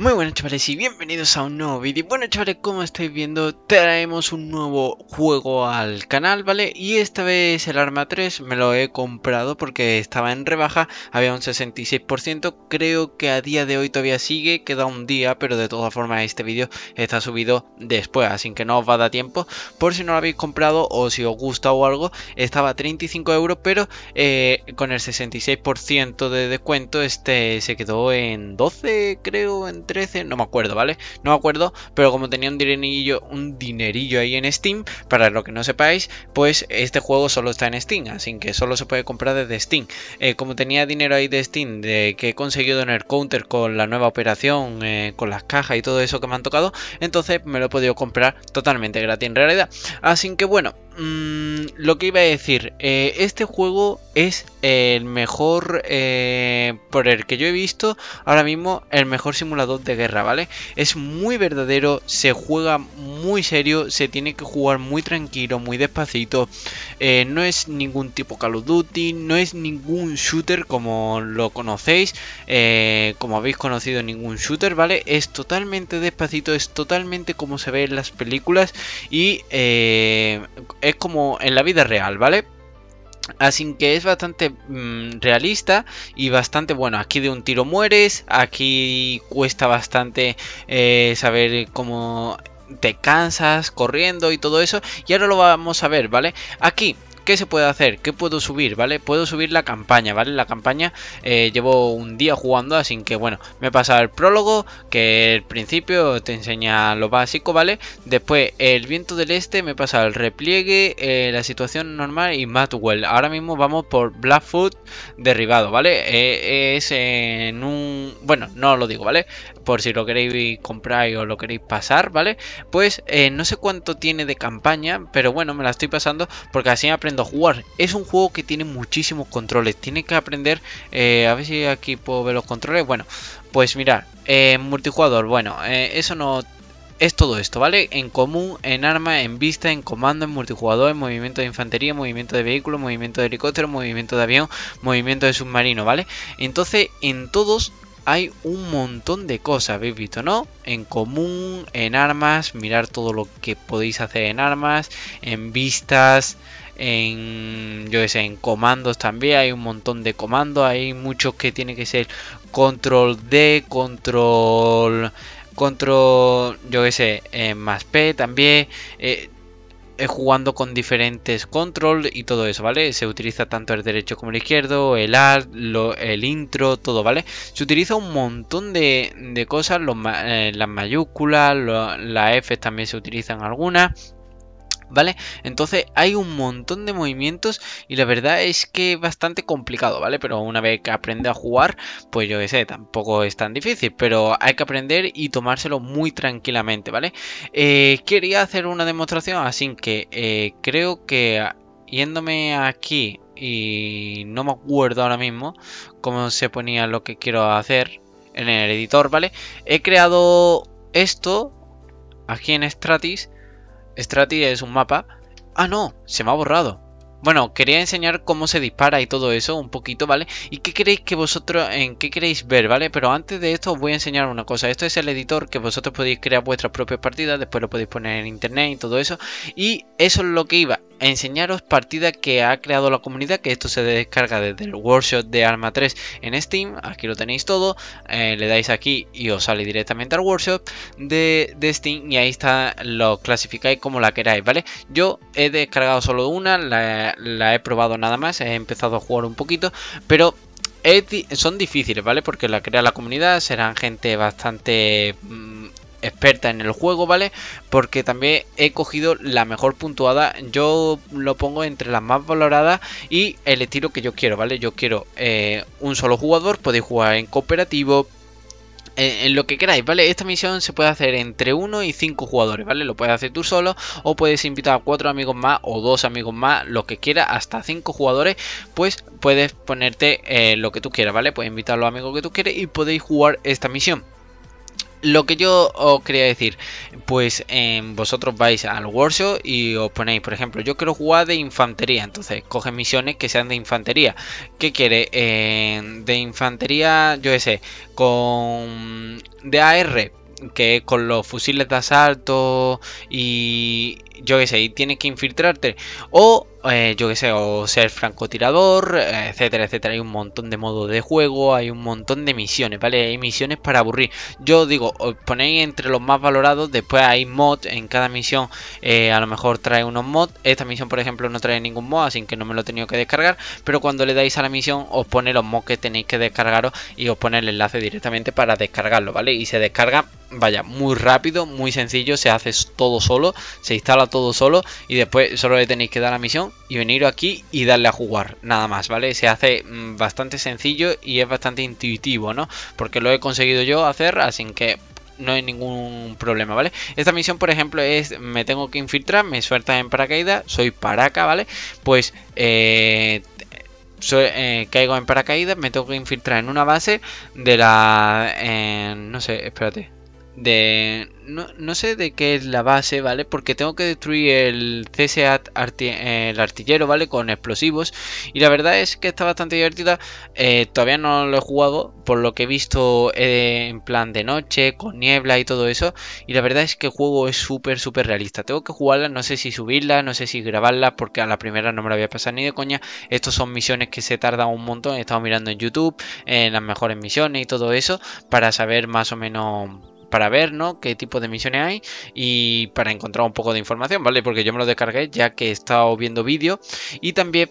Muy buenas chavales y bienvenidos a un nuevo vídeo Bueno chavales como estáis viendo traemos un nuevo juego al canal vale Y esta vez el arma 3 me lo he comprado porque estaba en rebaja Había un 66% creo que a día de hoy todavía sigue Queda un día pero de todas formas este vídeo está subido después Así que no os va a dar tiempo por si no lo habéis comprado o si os gusta o algo Estaba a 35 euros pero eh, con el 66% de descuento este se quedó en 12 creo en no me acuerdo, ¿vale? No me acuerdo, pero como tenía un dinerillo, un dinerillo ahí en Steam, para lo que no sepáis, pues este juego solo está en Steam, así que solo se puede comprar desde Steam. Eh, como tenía dinero ahí de Steam, de que he conseguido en el counter con la nueva operación, eh, con las cajas y todo eso que me han tocado, entonces me lo he podido comprar totalmente gratis en realidad. Así que bueno. Mm, lo que iba a decir, eh, este juego es el mejor, eh, por el que yo he visto ahora mismo, el mejor simulador de guerra, ¿vale? Es muy verdadero, se juega muy serio, se tiene que jugar muy tranquilo, muy despacito. Eh, no es ningún tipo Call of Duty, no es ningún shooter como lo conocéis, como habéis conocido ningún shooter, ¿vale? Es totalmente despacito, es totalmente como se ve en las películas y es como en la vida real, ¿vale? Así que es bastante mm, realista y bastante bueno. Aquí de un tiro mueres, aquí cuesta bastante eh, saber cómo te cansas corriendo y todo eso. Y ahora lo vamos a ver, ¿vale? Aquí ¿Qué se puede hacer? ¿Qué puedo subir? ¿Vale? Puedo subir la campaña, ¿vale? La campaña eh, llevo un día jugando, así que bueno, me he pasado el prólogo, que el principio te enseña lo básico, ¿vale? Después el viento del este, me he pasado el repliegue, eh, la situación normal y Matwell. Ahora mismo vamos por Blackfoot derribado, ¿vale? Eh, es en un... Bueno, no lo digo, ¿vale? por si lo queréis comprar o lo queréis pasar, ¿vale? Pues eh, no sé cuánto tiene de campaña, pero bueno, me la estoy pasando porque así aprendo a jugar. Es un juego que tiene muchísimos controles, tiene que aprender, eh, a ver si aquí puedo ver los controles, bueno, pues mirar, eh, multijugador, bueno, eso no es todo esto, ¿vale? En común, en arma, en vista, en comando, en multijugador, en movimiento de infantería, movimiento de vehículo, movimiento de helicóptero, movimiento de avión, movimiento de submarino, ¿vale? Entonces, en todos hay un montón de cosas, habéis visto, ¿no? En común, en armas, mirar todo lo que podéis hacer en armas, en vistas, en, yo sé, en comandos también, hay un montón de comandos, hay muchos que tienen que ser control D, control, control, yo qué sé, eh, más P también. Eh, eh, jugando con diferentes control y todo eso, ¿vale? Se utiliza tanto el derecho como el izquierdo, el art, el intro, todo, ¿vale? Se utiliza un montón de, de cosas, eh, las mayúsculas, las F también se utilizan algunas. ¿vale? Entonces hay un montón de movimientos y la verdad es que es bastante complicado, ¿vale? Pero una vez que aprende a jugar, pues yo ese sé, tampoco es tan difícil, pero hay que aprender y tomárselo muy tranquilamente, ¿vale? Eh, quería hacer una demostración, así que eh, creo que yéndome aquí y no me acuerdo ahora mismo cómo se ponía lo que quiero hacer en el editor, ¿vale? He creado esto aquí en Stratis Strati es un mapa. Ah, no, se me ha borrado. Bueno, quería enseñar cómo se dispara y todo eso un poquito, ¿vale? ¿Y qué queréis que vosotros, en qué queréis ver, ¿vale? Pero antes de esto os voy a enseñar una cosa. Esto es el editor que vosotros podéis crear vuestras propias partidas, después lo podéis poner en internet y todo eso. Y eso es lo que iba enseñaros partida que ha creado la comunidad, que esto se descarga desde el workshop de Arma 3 en Steam, aquí lo tenéis todo, eh, le dais aquí y os sale directamente al workshop de, Steam y ahí está, lo clasificáis como la queráis, ¿vale? Yo he descargado solo una, la, he probado nada más, he empezado a jugar un poquito, pero son difíciles, ¿vale? Porque la crea la comunidad, serán gente bastante... Mm, experta en el juego, ¿vale? Porque también he cogido la mejor puntuada. Yo lo pongo entre las más valoradas y el estilo que yo quiero, ¿vale? Yo quiero eh, un solo jugador, podéis jugar en cooperativo. Eh, en, lo que queráis, ¿vale? Esta misión se puede hacer entre 1 y 5 jugadores, ¿vale? Lo puedes hacer tú solo o puedes invitar a cuatro amigos más o dos amigos más, lo que quieras, hasta cinco jugadores, pues puedes ponerte eh, lo que tú quieras, ¿vale? Puedes invitar a los amigos que tú quieres y podéis jugar esta misión lo que yo os quería decir, pues em, vosotros vais al workshop y os ponéis, por ejemplo, yo quiero jugar de infantería, entonces coge misiones que sean de infantería. ¿Qué quiere? Em, de infantería, yo sé, con DAR, que es con los fusiles de asalto y yo qué sé, y tienes que infiltrarte. O eh, yo que sé, o ser francotirador, eh, etcétera, etcétera. Hay un montón de modos de juego, hay un montón de misiones, ¿vale? Hay misiones para aburrir. Yo digo, os ponéis entre los más valorados, después hay mods, en cada misión eh, a lo mejor trae unos mods. Esta misión, por ejemplo, no trae ningún mod, así que no me lo he tenido que descargar, pero cuando le dais a la misión os pone los mods que tenéis que descargaros y os pone el enlace directamente para descargarlo, ¿vale? Y se descarga vaya, muy rápido, muy sencillo, se hace todo solo, se instala todo solo y después solo le tenéis que dar la misión y venir aquí y darle a jugar, nada más, ¿vale? Se hace mm, bastante sencillo y es bastante intuitivo, ¿no? Porque lo he conseguido yo hacer, así que no hay ningún problema, ¿vale? Esta misión, por ejemplo, es me tengo que infiltrar, me suelta en paracaídas, soy paraca, ¿vale? Pues eh, eh, caigo en paracaídas, me tengo que infiltrar en una base de la... no sé, espérate de... No, sé de qué es la base, ¿vale? Porque tengo que destruir el CSA el artillero, ¿vale? Con explosivos. Y la verdad es que está bastante divertida. Eh, todavía no lo he jugado, por lo que he visto eh, en plan de noche, con niebla y todo eso. Y la verdad es que el juego es súper, súper realista. Tengo que jugarla, no sé si subirla, no sé si grabarla, porque a la primera no me la voy a ni de coña. Estos son misiones que se tardan un montón. He estado mirando en YouTube, en las mejores misiones y todo eso, para saber más o menos para ver, ¿no? Qué tipo de misiones hay y para encontrar un poco de información, ¿vale? Porque yo me lo descargué ya que he estado viendo vídeo y también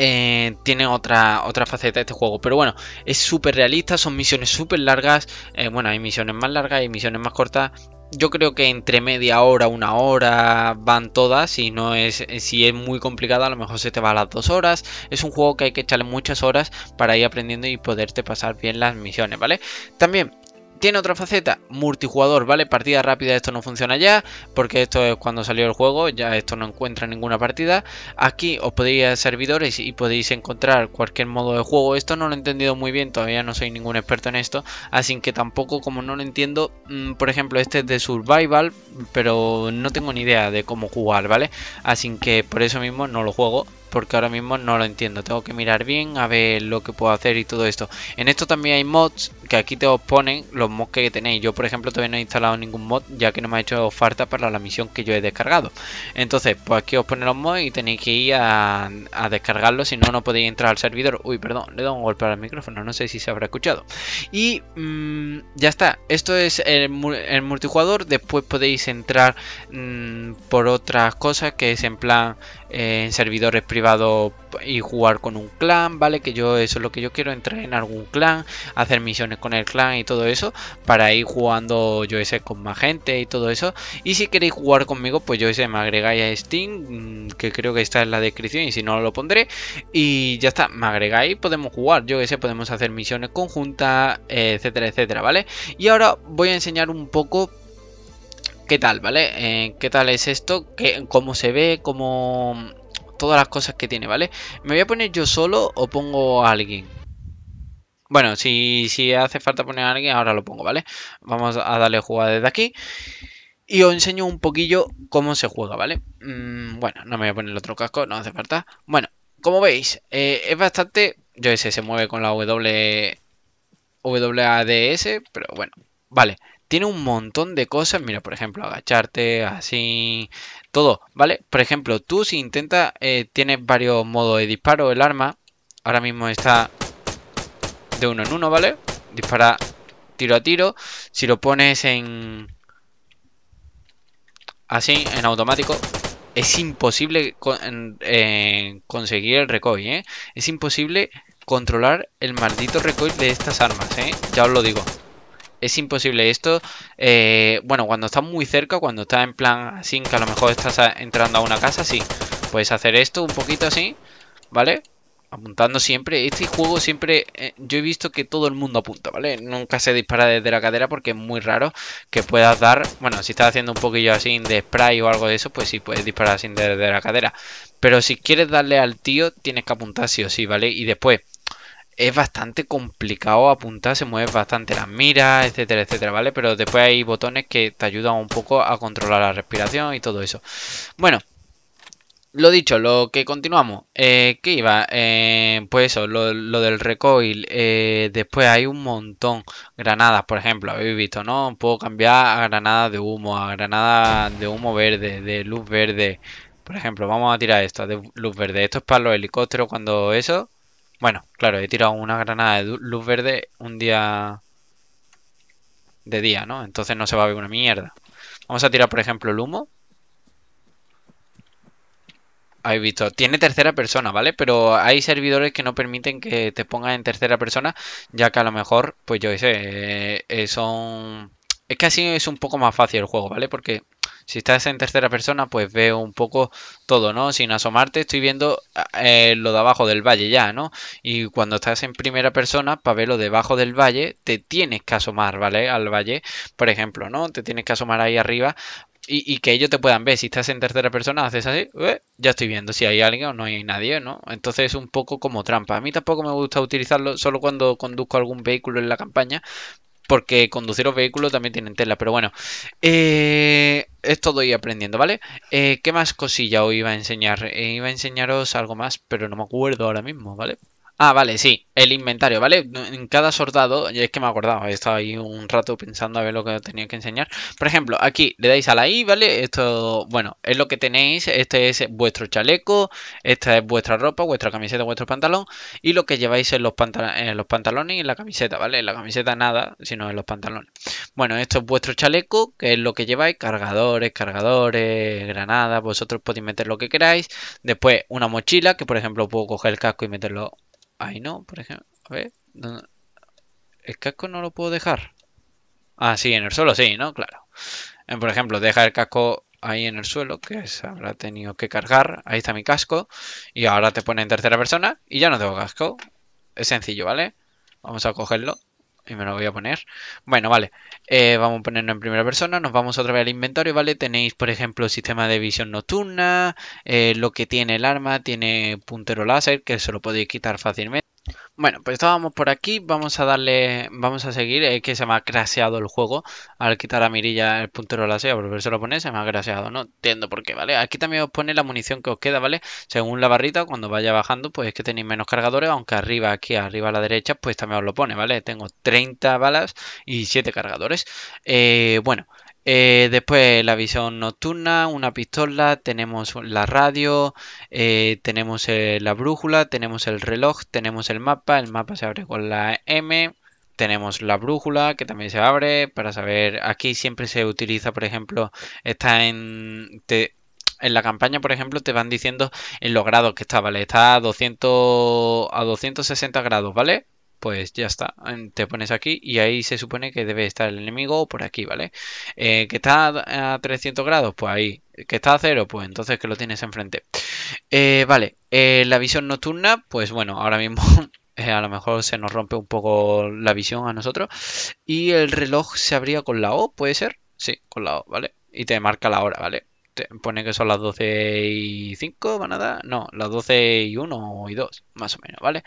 eh, tiene otra, otra faceta este juego. Pero bueno, es súper realista, son misiones súper largas. Eh, bueno, hay misiones más largas y misiones más cortas. Yo creo que entre media hora, una hora van todas. Si no es, si es muy complicada, a lo mejor se te va a las dos horas. Es un juego que hay que echarle muchas horas para ir aprendiendo y poderte pasar bien las misiones, ¿vale? También tiene otra faceta, multijugador, ¿vale? Partida rápida, esto no funciona ya, porque esto es cuando salió el juego, ya esto no encuentra ninguna partida. Aquí os podéis ir a servidores y podéis encontrar cualquier modo de juego. Esto no lo he entendido muy bien, todavía no soy ningún experto en esto, así que tampoco como no lo entiendo, mm, por ejemplo, este es de survival, pero no tengo ni idea de cómo jugar, ¿vale? Así que por eso mismo no lo juego, porque ahora mismo no lo entiendo. Tengo que mirar bien a ver lo que puedo hacer y todo esto. En esto también hay mods que aquí te os ponen los mods que tenéis. Yo, por ejemplo, todavía no he instalado ningún mod, ya que no me ha hecho falta para la misión que yo he descargado. Entonces, pues aquí os ponen los mods y tenéis que ir a, descargarlos, si no, no podéis entrar al servidor. Uy, perdón, le doy un golpe al micrófono, no sé si se habrá escuchado. Y mm, ya está, esto es el, multijugador. Después podéis entrar mm, por otras cosas, que es en plan eh, en servidores privados y jugar con un clan, ¿vale? Que yo eso es lo que yo quiero, entrar en algún clan, hacer misiones con el clan y todo eso, para ir jugando yo ese con más gente y todo eso. Y si queréis jugar conmigo, pues yo ese me agregáis a Steam, mm, que creo que está en la descripción y si no lo pondré. Y ya está, me agregáis, podemos jugar, yo sé, podemos hacer misiones conjuntas, etcétera, etcétera, ¿vale? Y ahora voy a enseñar un poco qué tal, ¿vale? Eh, ¿Qué tal es esto? ¿Cómo se ve? ¿Cómo...? Todas las cosas que tiene, ¿vale? ¿Me voy a poner yo solo o pongo a alguien? Bueno, si, hace falta poner a alguien, ahora lo pongo, ¿vale? Vamos a darle jugada desde aquí. Y os enseño un poquillo cómo se juega, ¿vale? Mm, bueno, no me voy a poner el otro casco, no hace falta. Bueno, como veis, eh, es bastante... Yo sé, se mueve con la W... WADS, pero bueno, vale. Tiene un montón de cosas, mira, por ejemplo, agacharte, así, todo, ¿vale? Por ejemplo, tú si intentas, eh, tienes varios modos de disparo el arma. Ahora mismo está de uno en uno, ¿vale? Dispara tiro a tiro. Si lo pones en... Así, en automático, es imposible eh, conseguir el recoil, ¿eh? Es imposible controlar el maldito recoil de estas armas, ¿eh? Ya os lo digo. Es imposible esto, eh, bueno, cuando estás muy cerca, cuando estás en plan así, que a lo mejor estás entrando a una casa, sí. Puedes hacer esto un poquito así, ¿vale? apuntando siempre. Este juego siempre, eh, yo he visto que todo el mundo apunta, ¿vale? Nunca se dispara desde la cadera porque es muy raro que puedas dar, bueno, si estás haciendo un poquillo así de spray o algo de eso, pues sí puedes disparar así desde la cadera. Pero si quieres darle al tío, tienes que apuntar sí o sí, ¿vale? Y después, es bastante complicado apuntar, se mueve bastante las miras, etcétera, etcétera, ¿vale? Pero después hay botones que te ayudan un poco a controlar la respiración y todo eso. Bueno, lo dicho, lo que continuamos. Eh, ¿Qué iba? Eh, pues eso, lo, del recoil. Eh, después hay un montón. Granadas, por ejemplo, habéis visto, ¿no? Puedo cambiar a granadas de humo, a granada de humo verde, de luz verde. Por ejemplo, vamos a tirar esto de luz verde. Esto es para los helicópteros cuando eso... Bueno, claro, he tirado una granada de luz verde un día... De día, ¿no? Entonces no se va a ver una mierda. Vamos a tirar, por ejemplo, el humo. Habéis visto, tiene tercera persona, ¿vale? Pero hay servidores que no permiten que te pongan en tercera persona, ya que a lo mejor, pues yo sé, eh, eh, son... Es que así es un poco más fácil el juego, ¿vale? Porque si estás en tercera persona, pues veo un poco todo, ¿no? Sin asomarte, estoy viendo eh, lo de abajo del valle ya, ¿no? Y cuando estás en primera persona, para ver lo debajo del valle, te tienes que asomar, ¿vale? Al valle, por ejemplo, ¿no? Te tienes que asomar ahí arriba y, que ellos te puedan ver. Si estás en tercera persona, haces así, eh, ya estoy viendo si hay alguien o no hay nadie, ¿no? Entonces es un poco como trampa. A mí tampoco me gusta utilizarlo solo cuando conduzco algún vehículo en la campaña, porque conducir los vehículos también tienen tela, pero bueno. Eh, esto todo ir aprendiendo, ¿vale? Eh, ¿Qué más cosilla os iba a enseñar? Eh, iba a enseñaros algo más, pero no me acuerdo ahora mismo, ¿vale? Ah, vale, sí, el inventario, ¿vale? En cada soldado, y es que me he acordado, he estado ahí un rato pensando a ver lo que tenía que enseñar. Por ejemplo, aquí le dais a la I, ¿vale? Esto, bueno, es lo que tenéis, este es vuestro chaleco, esta es vuestra ropa, vuestra camiseta, vuestro pantalón, y lo que lleváis en los, en los pantalones y en la camiseta, ¿vale? En la camiseta nada, sino en los pantalones. Bueno, esto es vuestro chaleco, que es lo que lleváis, cargadores, cargadores, granadas, vosotros podéis meter lo que queráis. Después, una mochila, que por ejemplo puedo coger el casco y meterlo Ahí no, por ejemplo. A ver, el casco no lo puedo dejar. Ah, sí, en el suelo sí, ¿no? Claro. Eh, por ejemplo, deja el casco ahí en el suelo, que se habrá tenido que cargar. Ahí está mi casco. Y ahora te pone en tercera persona y ya no tengo casco. Es sencillo, ¿vale? Vamos a cogerlo y me lo voy a poner. Bueno, vale, eh, vamos a ponernos en primera persona, nos vamos otra vez al inventario, ¿vale? Tenéis, por ejemplo, sistema de visión nocturna, eh, lo que tiene el arma, tiene puntero láser, que se lo podéis quitar fácilmente. Bueno, pues estábamos por aquí, vamos a darle, vamos a seguir, es eh, que se me ha craseado el juego al quitar a Mirilla el puntero de la silla, volverse lo pone se me ha craseado, no entiendo por qué, ¿vale? Aquí también os pone la munición que os queda, ¿vale? Según la barrita, cuando vaya bajando, pues es que tenéis menos cargadores, aunque arriba, aquí arriba a la derecha, pues también os lo pone, ¿vale? Tengo 30 balas y 7 cargadores. Eh, bueno, eh, después la visión nocturna, una pistola, tenemos la radio, eh, tenemos eh, la brújula, tenemos el reloj, tenemos el mapa, el mapa se abre con la M, tenemos la brújula que también se abre para saber, aquí siempre se utiliza, por ejemplo, está en... en la campaña, por ejemplo, te van diciendo en los grados que está, ¿vale? Está a 200 a 260 grados, ¿vale? pues ya está, te pones aquí y ahí se supone que debe estar el enemigo por aquí, ¿vale? Eh, que está a 300 grados, pues ahí. Que está a cero, pues entonces que lo tienes enfrente. Eh, vale, eh, la visión nocturna, pues bueno, ahora mismo a lo mejor se nos rompe un poco la visión a nosotros. Y el reloj se abría con la O, ¿puede ser? Sí, con la O, ¿vale? Y te marca la hora, ¿vale? Te pone que son las 12 y 5, ¿va nada? No, las 12 y 1 y 2, más o menos, ¿vale?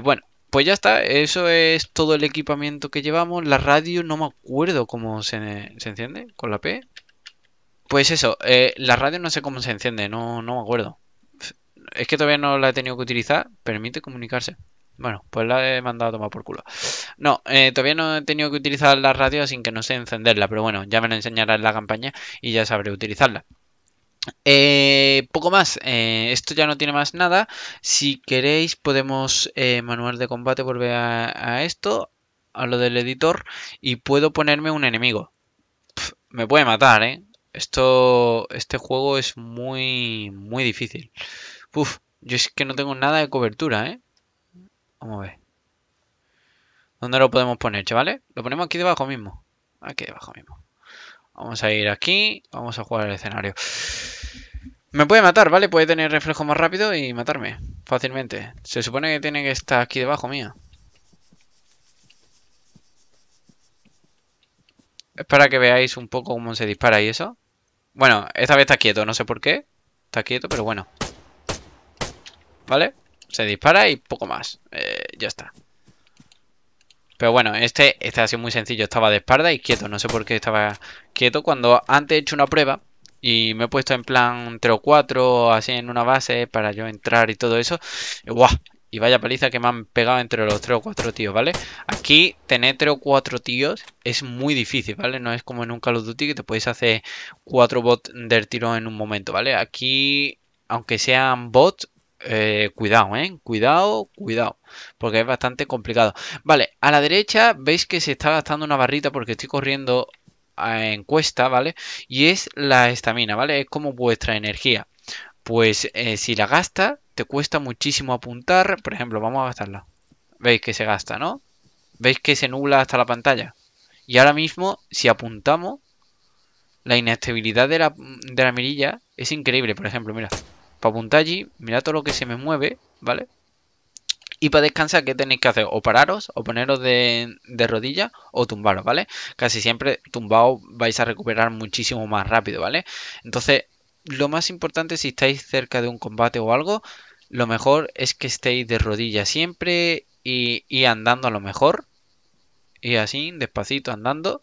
bueno, pues ya está, eso es todo el equipamiento que llevamos. La radio no me acuerdo cómo se, enciende con la P. Pues eso, eh, la radio no sé cómo se enciende, no, no me acuerdo. Es que todavía no la he tenido que utilizar, permite comunicarse. Bueno, pues la he mandado a tomar por culo. No, eh, todavía no he tenido que utilizar la radio sin que no sé encenderla, pero bueno, ya me la enseñará en la campaña y ya sabré utilizarla. Eh, poco más, eh, esto ya no tiene más nada. Si queréis podemos, eh, manual de combate, volver a, esto, a lo del editor, y puedo ponerme un enemigo. me puede matar, ¿eh? Esto, este juego es muy, muy difícil. Uf, yo es que no tengo nada de cobertura, ¿eh? Vamos a ver. ¿Dónde lo podemos poner, chavales? Lo ponemos aquí debajo mismo. Aquí debajo mismo. Vamos a ir aquí. Vamos a jugar el escenario. Me puede matar, ¿vale? Puede tener reflejo más rápido y matarme fácilmente. Se supone que tiene que estar aquí debajo mía. Es para que veáis un poco cómo se dispara y eso. Bueno, esta vez está quieto, no sé por qué. Está quieto, pero bueno. ¿Vale? Se dispara y poco más. Eh, ya está. Pero bueno, este, está ha sido muy sencillo. Estaba de espalda y quieto. No sé por qué estaba quieto cuando antes he hecho una prueba. Y me he puesto en plan 3 o 4, así en una base para yo entrar y todo eso. ¡Guau! Y vaya paliza que me han pegado entre los 3 o 4 tíos, ¿vale? Aquí tener 3 o 4 tíos es muy difícil, ¿vale? No es como en un Call of Duty que te puedes hacer 4 bots del tiro en un momento, ¿vale? Aquí, aunque sean bots, cuidado, ¿eh? Cuidado, ¿eh? cuidado. Porque es bastante complicado. Vale, a la derecha veis que se está gastando una barrita porque estoy corriendo en cuesta, ¿vale? Y es la estamina, ¿vale? Es como vuestra energía. Pues eh, si la gasta, te cuesta muchísimo apuntar. Por ejemplo, vamos a gastarla. Veis que se gasta, ¿no? Veis que se nubla hasta la pantalla. Y ahora mismo, si apuntamos, la inestabilidad de la, de la mirilla es increíble. Por ejemplo, mira. Para apuntar allí, mirad todo lo que se me mueve, ¿vale? Y para descansar, ¿qué tenéis que hacer? O pararos, o poneros de, rodilla, o tumbaros, ¿vale? Casi siempre tumbados vais a recuperar muchísimo más rápido, ¿vale? Entonces, lo más importante si estáis cerca de un combate o algo, lo mejor es que estéis de rodillas siempre y, andando a lo mejor. Y así, despacito, andando.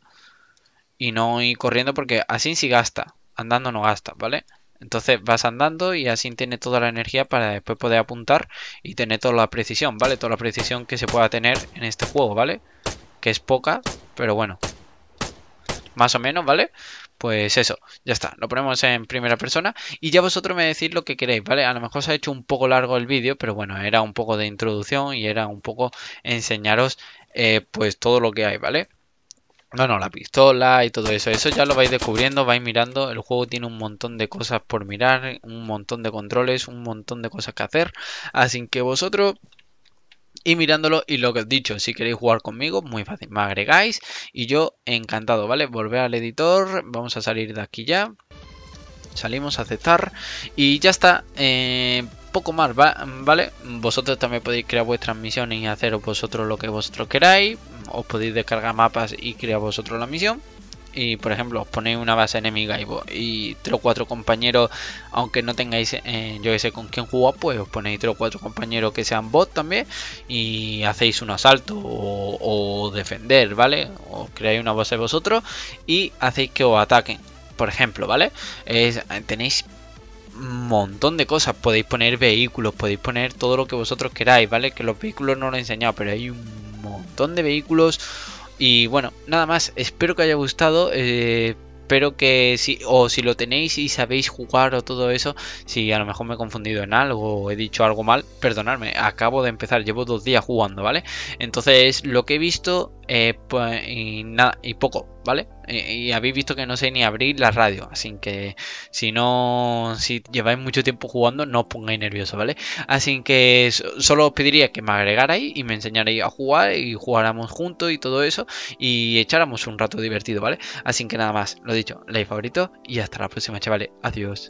Y no ir corriendo porque así sí gasta. Andando no gasta, ¿vale? vale entonces vas andando y así tiene toda la energía para después poder apuntar y tener toda la precisión, ¿vale? Toda la precisión que se pueda tener en este juego, ¿vale? Que es poca, pero bueno. Más o menos, ¿vale? Pues eso, ya está, lo ponemos en primera persona y ya vosotros me decís lo que queréis, ¿vale? A lo mejor se ha hecho un poco largo el vídeo, pero bueno, era un poco de introducción y era un poco enseñaros eh, pues todo lo que hay, ¿vale? No, no, la pistola y todo eso. Eso ya lo vais descubriendo, vais mirando. El juego tiene un montón de cosas por mirar, un montón de controles, un montón de cosas que hacer. Así que vosotros y mirándolo y lo que os dicho, si queréis jugar conmigo, muy fácil, me agregáis y yo encantado, ¿vale? Volver al editor, vamos a salir de aquí ya, salimos a aceptar y ya está, eh, poco más, ¿vale? Vosotros también podéis crear vuestras misiones y haceros vosotros lo que vosotros queráis, os podéis descargar mapas y crear vosotros la misión. Y por ejemplo, os ponéis una base enemiga y, vos, y 3 o 4 compañeros, aunque no tengáis, eh, yo que sé, con quién jugar, pues os ponéis 3 o 4 compañeros que sean vos también y hacéis un asalto o, defender, ¿vale? Os creáis una base vosotros y hacéis que os ataquen, por ejemplo, ¿vale? Es, tenéis montón de cosas. Podéis poner vehículos, podéis poner todo lo que vosotros queráis, ¿vale? Que los vehículos no lo he enseñado, pero hay un montón de vehículos. Y bueno, nada más, espero que haya gustado. espero eh, que si, o si lo tenéis y sabéis jugar o todo eso, si a lo mejor me he confundido en algo o he dicho algo mal, perdonadme, acabo de empezar, llevo dos días jugando, ¿vale? Entonces, lo que he visto, eh, pues, nada, y poco, ¿vale? Eh, y, habéis visto que no sé ni abrir la radio, así que si no, si lleváis mucho tiempo jugando, no os pongáis nervioso, ¿vale? Así que solo os pediría que me agregarais y me enseñarais a jugar y jugáramos juntos y todo eso y echáramos un rato divertido, ¿vale? Así que nada más, lo dicho, like favorito y hasta la próxima, chavales, adiós.